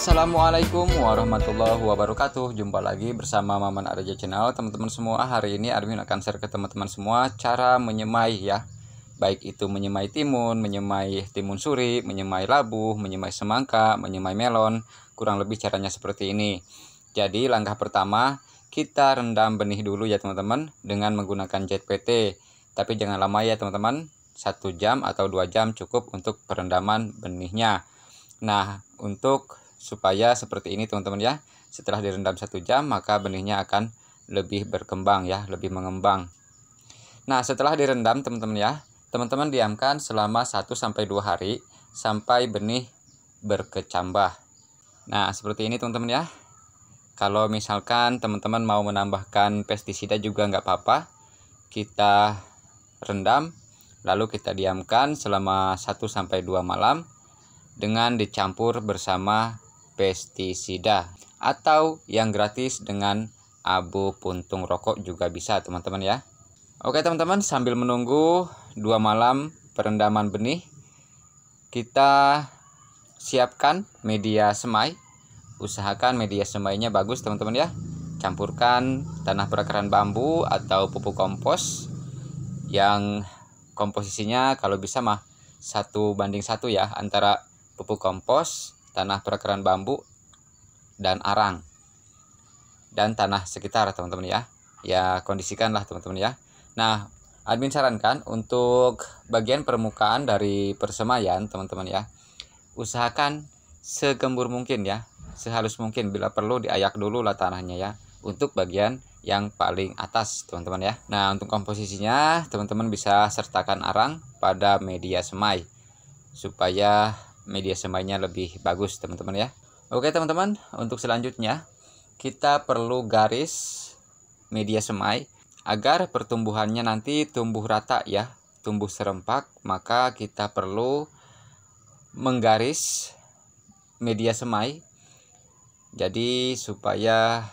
Assalamualaikum warahmatullahi wabarakatuh Jumpa lagi bersama Maman Arja Channel Teman-teman semua hari ini Armin akan share ke teman-teman semua Cara menyemai ya Baik itu menyemai timun, menyemai timun suri, menyemai labu, menyemai semangka, menyemai melon Kurang lebih caranya seperti ini Jadi langkah pertama kita rendam benih dulu ya teman-teman Dengan menggunakan JPT Tapi jangan lama ya teman-teman satu jam atau dua jam cukup untuk perendaman benihnya Nah, untuk supaya seperti ini teman-teman ya setelah direndam satu jam maka benihnya akan lebih berkembang ya lebih mengembang nah setelah direndam teman-teman ya teman-teman diamkan selama 1-2 hari sampai benih berkecambah nah seperti ini teman-teman ya kalau misalkan teman-teman mau menambahkan pestisida juga nggak apa-apa kita rendam lalu kita diamkan selama 1-2 malam dengan dicampur bersama pestisida atau yang gratis dengan abu puntung rokok juga bisa teman-teman ya. Oke teman-teman sambil menunggu dua malam perendaman benih kita siapkan media semai usahakan media semainya bagus teman-teman ya campurkan tanah perakaran bambu atau pupuk kompos yang komposisinya kalau bisa mah satu banding satu ya antara pupuk kompos tanah perkeran bambu dan arang dan tanah sekitar teman-teman ya ya kondisikanlah teman-teman ya nah admin sarankan untuk bagian permukaan dari persemaian teman-teman ya usahakan segembur mungkin ya sehalus mungkin bila perlu diayak dulu lah tanahnya ya untuk bagian yang paling atas teman-teman ya Nah untuk komposisinya teman-teman bisa sertakan arang pada media semai supaya media semainya lebih bagus teman-teman ya oke teman-teman untuk selanjutnya kita perlu garis media semai agar pertumbuhannya nanti tumbuh rata ya tumbuh serempak maka kita perlu menggaris media semai jadi supaya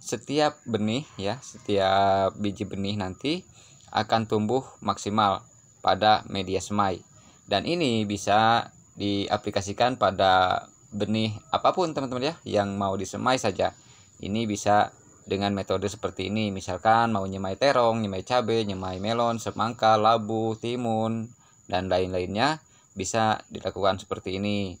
setiap benih ya setiap biji benih nanti akan tumbuh maksimal pada media semai dan ini bisa diaplikasikan pada benih apapun teman-teman ya yang mau disemai saja. Ini bisa dengan metode seperti ini misalkan mau nyemai terong, nyemai cabai, nyemai melon, semangka, labu, timun dan lain-lainnya bisa dilakukan seperti ini.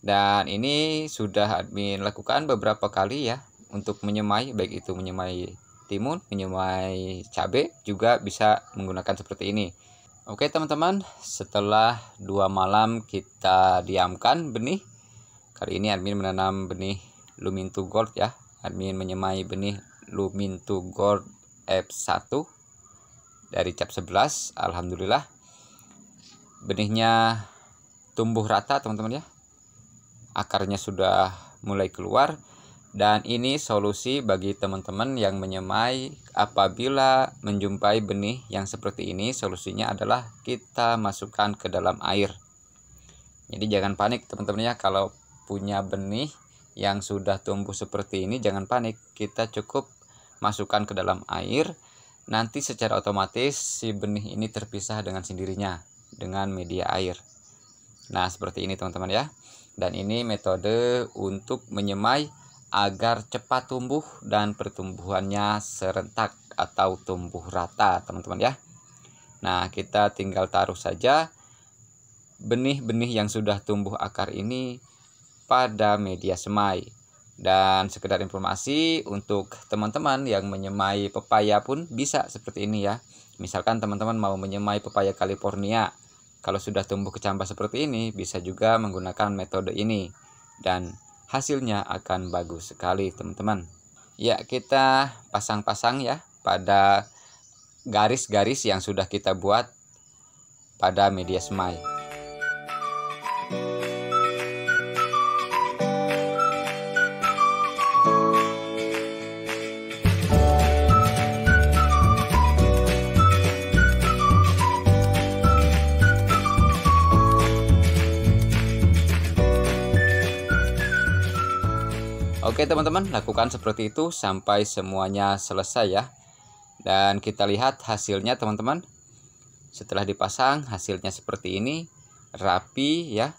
Dan ini sudah admin lakukan beberapa kali ya untuk menyemai baik itu menyemai timun, menyemai cabai juga bisa menggunakan seperti ini. Oke teman-teman, setelah dua malam kita diamkan benih, kali ini admin menanam benih Lumintu Gold ya. Admin menyemai benih Lumintu Gold F1 dari cap 11, Alhamdulillah. Benihnya tumbuh rata teman-teman ya. Akarnya sudah mulai keluar, dan ini solusi bagi teman-teman yang menyemai apabila menjumpai benih yang seperti ini solusinya adalah kita masukkan ke dalam air. Jadi jangan panik teman-teman ya kalau punya benih yang sudah tumbuh seperti ini jangan panik. Kita cukup masukkan ke dalam air. Nanti secara otomatis si benih ini terpisah dengan sendirinya dengan media air. Nah, seperti ini teman-teman ya. Dan ini metode untuk menyemai agar cepat tumbuh dan pertumbuhannya serentak atau tumbuh rata teman-teman ya nah kita tinggal taruh saja benih-benih yang sudah tumbuh akar ini pada media semai dan sekedar informasi untuk teman-teman yang menyemai pepaya pun bisa seperti ini ya misalkan teman-teman mau menyemai pepaya California kalau sudah tumbuh kecambah seperti ini bisa juga menggunakan metode ini dan hasilnya akan bagus sekali teman-teman ya kita pasang-pasang ya pada garis-garis yang sudah kita buat pada media smile Oke teman-teman, lakukan seperti itu sampai semuanya selesai ya. Dan kita lihat hasilnya teman-teman. Setelah dipasang, hasilnya seperti ini. Rapi ya.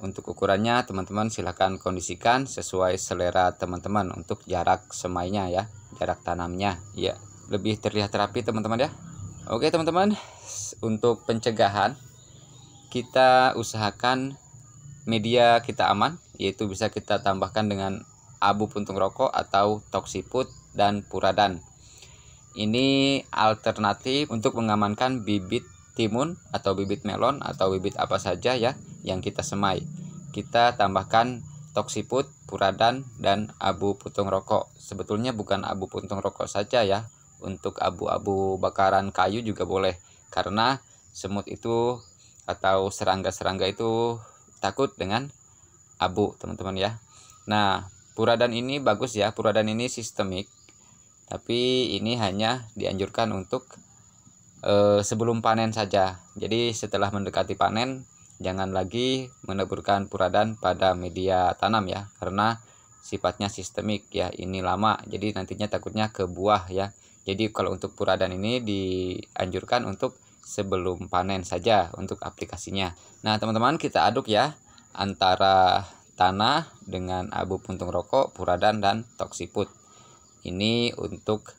Untuk ukurannya teman-teman silahkan kondisikan sesuai selera teman-teman untuk jarak semainya ya. Jarak tanamnya ya. Lebih terlihat rapi teman-teman ya. Oke teman-teman, untuk pencegahan kita usahakan media kita aman yaitu bisa kita tambahkan dengan abu puntung rokok atau toksiput dan puradan. Ini alternatif untuk mengamankan bibit timun atau bibit melon atau bibit apa saja ya yang kita semai. Kita tambahkan toksiput, puradan, dan abu puntung rokok. Sebetulnya bukan abu puntung rokok saja ya, untuk abu-abu bakaran kayu juga boleh karena semut itu atau serangga-serangga itu takut dengan abu, teman-teman ya. Nah, Puradan ini bagus ya, puradan ini sistemik. Tapi ini hanya dianjurkan untuk e, sebelum panen saja. Jadi setelah mendekati panen jangan lagi meneburkan puradan pada media tanam ya karena sifatnya sistemik ya ini lama jadi nantinya takutnya ke buah ya jadi kalau untuk puradan ini dianjurkan untuk sebelum panen saja untuk aplikasinya nah teman-teman kita aduk ya antara tanah dengan abu puntung rokok, puradan, dan toksiput. Ini untuk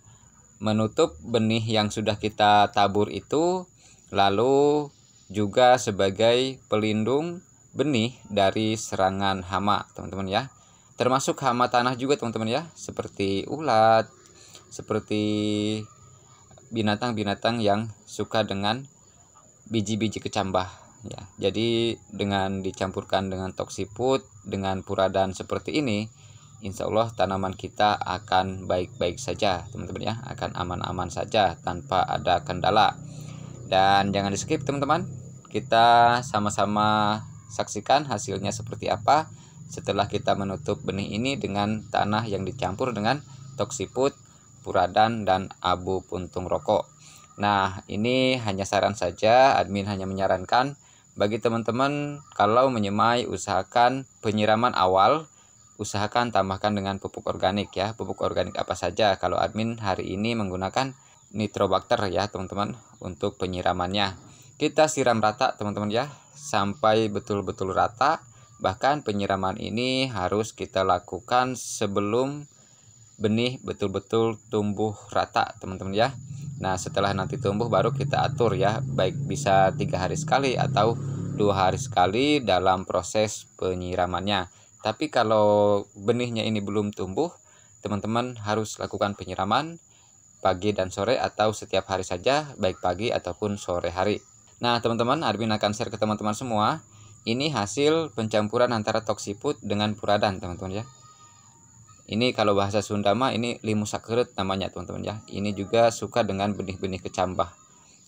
menutup benih yang sudah kita tabur itu, lalu juga sebagai pelindung benih dari serangan hama, teman-teman ya. Termasuk hama tanah juga, teman-teman ya, seperti ulat, seperti binatang-binatang yang suka dengan biji-biji kecambah ya jadi dengan dicampurkan dengan toksiput dengan puradan seperti ini insya Allah tanaman kita akan baik-baik saja teman-teman ya akan aman-aman saja tanpa ada kendala dan jangan di skip teman-teman kita sama-sama saksikan hasilnya seperti apa setelah kita menutup benih ini dengan tanah yang dicampur dengan toksiput puradan dan abu puntung rokok nah ini hanya saran saja admin hanya menyarankan bagi teman-teman, kalau menyemai, usahakan penyiraman awal, usahakan tambahkan dengan pupuk organik ya. Pupuk organik apa saja? Kalau admin hari ini menggunakan nitrobakter ya, teman-teman, untuk penyiramannya. Kita siram rata, teman-teman ya, sampai betul-betul rata. Bahkan penyiraman ini harus kita lakukan sebelum benih betul-betul tumbuh rata, teman-teman ya. Nah setelah nanti tumbuh baru kita atur ya baik bisa tiga hari sekali atau dua hari sekali dalam proses penyiramannya. Tapi kalau benihnya ini belum tumbuh, teman-teman harus lakukan penyiraman pagi dan sore atau setiap hari saja baik pagi ataupun sore hari. Nah teman-teman admin akan share ke teman-teman semua ini hasil pencampuran antara toksiput dengan puradan teman-teman ya ini kalau bahasa Sunda mah ini limu sakret namanya teman-teman ya ini juga suka dengan benih-benih kecambah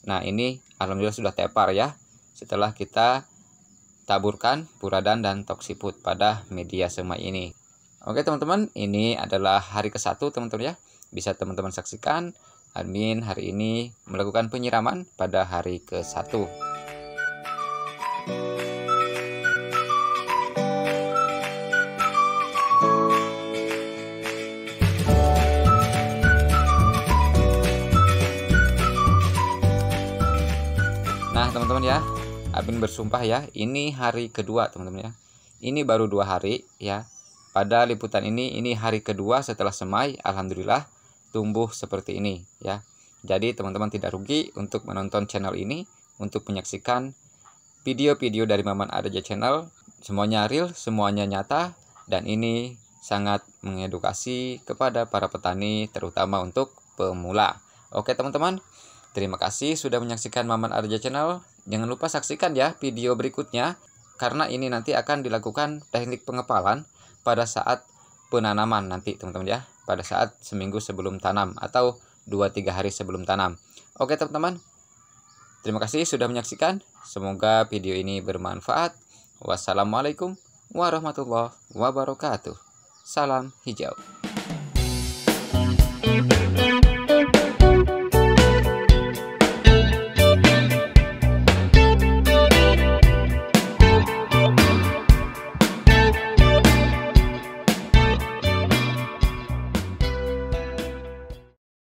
nah ini alhamdulillah sudah tepar ya setelah kita taburkan puradan dan toksiput pada media semai ini oke teman-teman ini adalah hari ke satu teman-teman ya bisa teman-teman saksikan admin hari ini melakukan penyiraman pada hari ke satu ya Abin bersumpah ya ini hari kedua teman-teman ya ini baru dua hari ya pada liputan ini ini hari kedua setelah semai Alhamdulillah tumbuh seperti ini ya jadi teman-teman tidak rugi untuk menonton channel ini untuk menyaksikan video-video dari Maman Adaja Channel semuanya real semuanya nyata dan ini sangat mengedukasi kepada para petani terutama untuk pemula oke teman-teman Terima kasih sudah menyaksikan Maman Arja Channel. Jangan lupa saksikan ya video berikutnya karena ini nanti akan dilakukan teknik pengepalan pada saat penanaman nanti teman-teman ya. Pada saat seminggu sebelum tanam atau 2-3 hari sebelum tanam. Oke teman-teman, terima kasih sudah menyaksikan. Semoga video ini bermanfaat. Wassalamualaikum warahmatullahi wabarakatuh. Salam hijau.